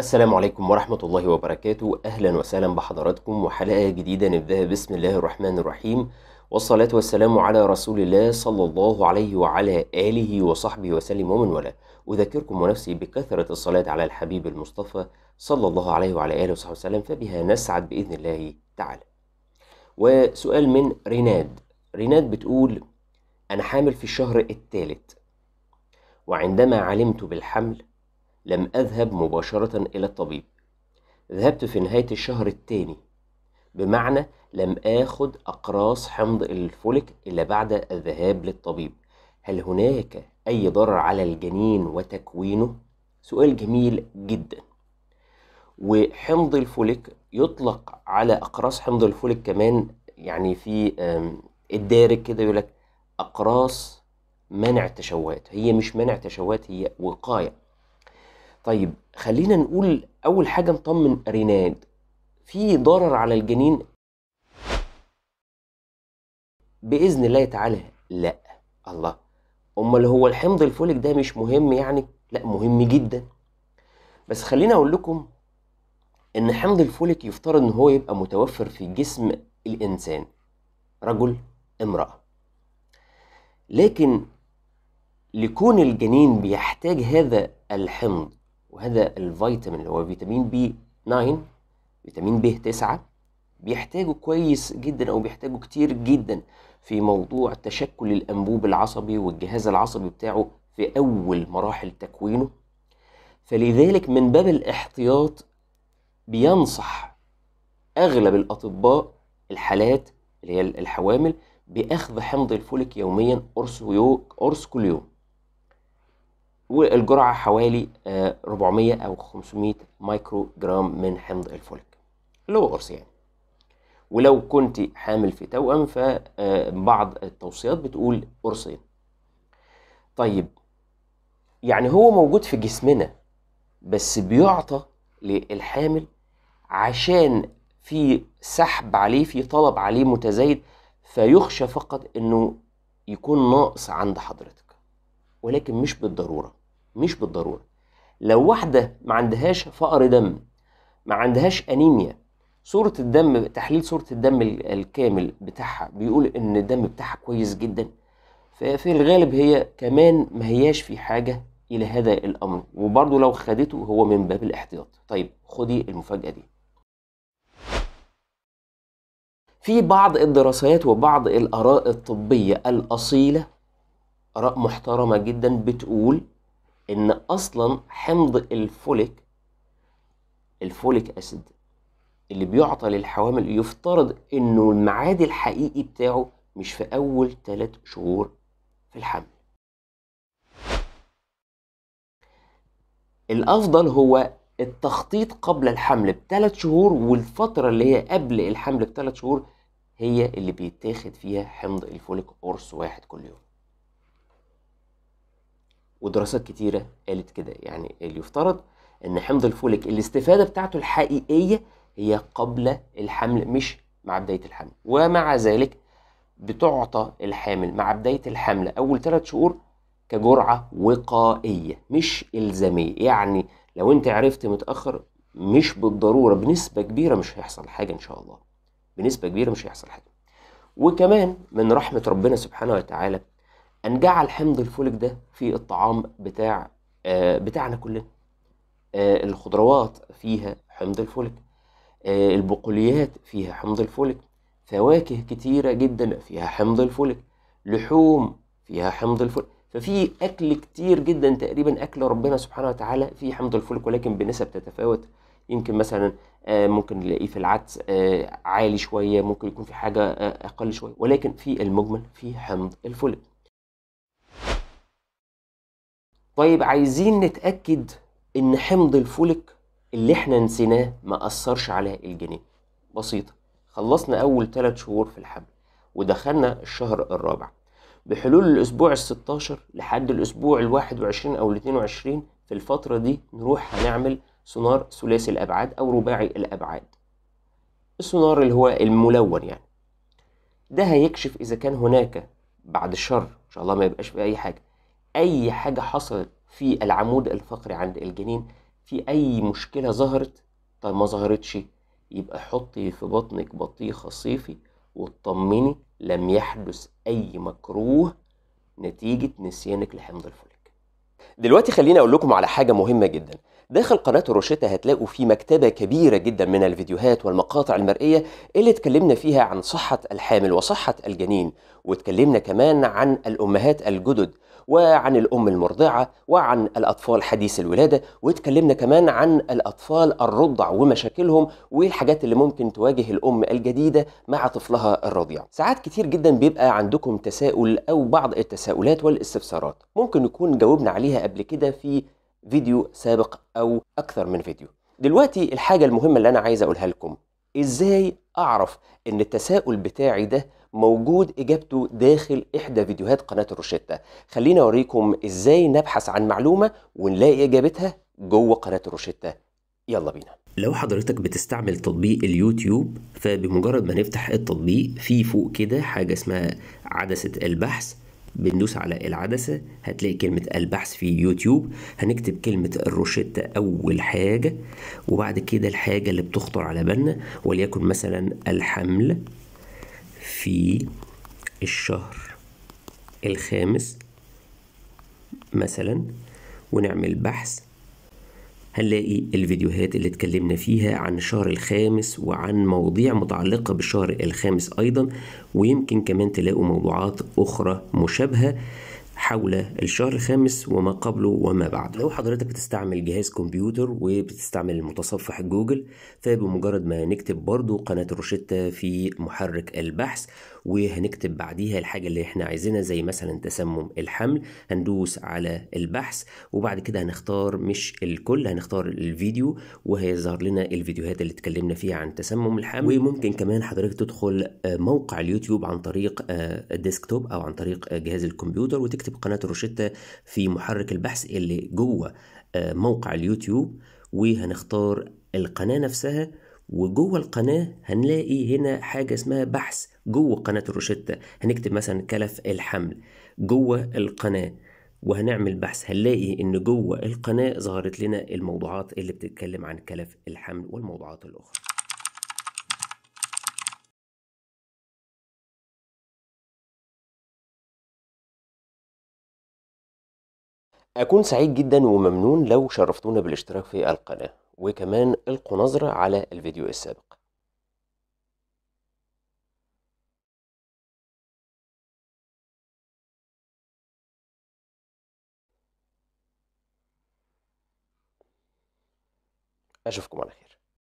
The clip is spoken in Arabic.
السلام عليكم ورحمة الله وبركاته أهلا وسهلا بحضراتكم وحلقة جديدة نبدأها بسم الله الرحمن الرحيم والصلاة والسلام على رسول الله صلى الله عليه وعلى آله وصحبه وسلم ومن والاه أذكركم ونفسي بكثرة الصلاة على الحبيب المصطفى صلى الله عليه وعلى آله وصحبه وسلم فبها نسعد بإذن الله تعالى وسؤال من ريناد ريناد بتقول أنا حامل في الشهر الثالث وعندما علمت بالحمل لم أذهب مباشرة إلى الطبيب ذهبت في نهاية الشهر الثاني بمعنى لم آخذ أقراص حمض الفوليك إلا بعد الذهاب للطبيب هل هناك أي ضرر على الجنين وتكوينه؟ سؤال جميل جدا وحمض الفوليك يطلق على أقراص حمض الفوليك كمان يعني في الدارج كده يقول لك أقراص منع تشوهات هي مش منع تشوهات هي وقاية طيب خلينا نقول اول حاجه نطمن ريناد في ضرر على الجنين باذن الله تعالى لا الله امال هو الحمض الفوليك ده مش مهم يعني لا مهم جدا بس خليني اقول لكم ان حمض الفوليك يفترض ان هو يبقى متوفر في جسم الانسان رجل امراه لكن لكون الجنين بيحتاج هذا الحمض وهذا الفيتامين اللي هو فيتامين بي 9 فيتامين ب 9 بيحتاجوا كويس جدا او بيحتاجوا كتير جدا في موضوع تشكل الانبوب العصبي والجهاز العصبي بتاعه في اول مراحل تكوينه فلذلك من باب الاحتياط بينصح اغلب الاطباء الحالات اللي هي الحوامل باخذ حمض الفوليك يوميا قرص قرص كل يوم والجرعة حوالي 400 آه، أو 500 مايكرو جرام من حمض الفوليك اللي هو قرص يعني ولو كنت حامل في توأم فبعض آه، التوصيات بتقول قرصين طيب يعني هو موجود في جسمنا بس بيعطى للحامل عشان في سحب عليه في طلب عليه متزايد فيخشى فقط انه يكون ناقص عند حضرتك ولكن مش بالضروره مش بالضروره لو واحده ما عندهاش فقر دم ما عندهاش انيميا صوره الدم تحليل صوره الدم الكامل بتاعها بيقول ان الدم بتاعها كويس جدا ففي الغالب هي كمان ما هياش في حاجه الى هذا الامر وبرضه لو خدته هو من باب الاحتياط طيب خدي المفاجاه دي في بعض الدراسات وبعض الآراء الطبية الأصيلة آراء محترمة جدا بتقول ان اصلا حمض الفوليك الفوليك اسيد اللي بيعطى للحوامل يفترض انه الميعاد الحقيقي بتاعه مش في اول ثلاث شهور في الحمل الافضل هو التخطيط قبل الحمل بثلاث شهور والفترة اللي هي قبل الحمل بثلاث شهور هي اللي بيتاخد فيها حمض الفوليك قرص واحد كل يوم ودراسات كتيرة قالت كده يعني اللي يفترض ان حمض الفوليك الاستفادة بتاعته الحقيقية هي قبل الحمل مش مع بداية الحمل ومع ذلك بتعطى الحامل مع بداية الحمل أول ثلاث شهور كجرعة وقائية مش إلزامية يعني لو أنت عرفت متأخر مش بالضرورة بنسبة كبيرة مش هيحصل حاجة إن شاء الله بنسبة كبيرة مش هيحصل حاجة وكمان من رحمة ربنا سبحانه وتعالى جعل حمض الفوليك ده في الطعام بتاع آه، بتاعنا كلنا آه، الخضروات فيها حمض الفوليك آه، البقوليات فيها حمض الفوليك فواكه كتيرة جدا فيها حمض الفوليك لحوم فيها حمض الفوليك ففي أكل كتير جدا تقريبا أكل ربنا سبحانه وتعالى فيه حمض الفوليك ولكن بنسب تتفاوت يمكن مثلا ممكن نلاقيه في العدس عالي شوية ممكن يكون في حاجة أقل شوية ولكن في المجمل في حمض الفوليك طيب عايزين نتأكد إن حمض الفوليك اللي إحنا نسيناه ما أثرش على الجنين بسيطة خلصنا أول ثلاث شهور في الحمل ودخلنا الشهر الرابع بحلول الأسبوع 16 لحد الأسبوع ال 21 أو ال 22 في الفترة دي نروح هنعمل سونار ثلاثي الأبعاد أو رباعي الأبعاد السونار اللي هو الملون يعني ده هيكشف إذا كان هناك بعد الشر إن شاء الله ما يبقاش في أي حاجة اي حاجه حصلت في العمود الفقري عند الجنين في اي مشكله ظهرت طيب ما ظهرتش يبقى حطي في بطنك بطيخه صيفي واطمني لم يحدث اي مكروه نتيجه نسيانك لحمض الفوليك دلوقتي خليني اقول لكم على حاجه مهمه جدا داخل قناة روشيتا هتلاقوا في مكتبة كبيرة جدا من الفيديوهات والمقاطع المرئية اللي اتكلمنا فيها عن صحة الحامل وصحة الجنين واتكلمنا كمان عن الأمهات الجدد وعن الأم المرضعة وعن الأطفال حديث الولادة واتكلمنا كمان عن الأطفال الرضع ومشاكلهم والحاجات اللي ممكن تواجه الأم الجديدة مع طفلها الرضيع ساعات كتير جدا بيبقى عندكم تساؤل أو بعض التساؤلات والاستفسارات ممكن نكون جاوبنا عليها قبل كده في فيديو سابق أو أكثر من فيديو دلوقتي الحاجة المهمة اللي أنا عايز أقولها لكم إزاي اعرف ان التساؤل بتاعي ده موجود اجابته داخل احدى فيديوهات قناه الروشتة خليني اوريكم ازاي نبحث عن معلومه ونلاقي اجابتها جوه قناه الروشتة يلا بينا لو حضرتك بتستعمل تطبيق اليوتيوب فبمجرد ما نفتح التطبيق في فوق كده حاجه اسمها عدسه البحث بندوس على العدسة هتلاقي كلمة البحث في يوتيوب هنكتب كلمة الروشتة أول حاجة وبعد كده الحاجة اللي بتخطر على بالنا وليكن مثلا الحمل في الشهر الخامس مثلا ونعمل بحث هنلاقي الفيديوهات اللي اتكلمنا فيها عن الشهر الخامس وعن مواضيع متعلقة بالشهر الخامس أيضا ويمكن كمان تلاقوا موضوعات أخرى مشابهة حول الشهر الخامس وما قبله وما بعده لو حضرتك بتستعمل جهاز كمبيوتر وبتستعمل متصفح جوجل فبمجرد ما نكتب برضو قناة روشيتا في محرك البحث وهنكتب بعديها الحاجة اللي احنا عايزينها زي مثلا تسمم الحمل هندوس على البحث وبعد كده هنختار مش الكل هنختار الفيديو وهيظهر لنا الفيديوهات اللي اتكلمنا فيها عن تسمم الحمل وممكن كمان حضرتك تدخل آه، موقع اليوتيوب عن طريق آه، الديسكتوب او عن طريق آه، جهاز الكمبيوتر وتكتب قناة روشيتا في محرك البحث اللي جوه موقع اليوتيوب وهنختار القناة نفسها وجوه القناة هنلاقي هنا حاجة اسمها بحث جوه قناة الروشتة هنكتب مثلا كلف الحمل جوه القناة وهنعمل بحث هنلاقي ان جوه القناة ظهرت لنا الموضوعات اللي بتتكلم عن كلف الحمل والموضوعات الاخرى أكون سعيد جدا وممنون لو شرفتونا بالاشتراك في القناة وكمان القوا نظرة على الفيديو السابق أشوفكم على خير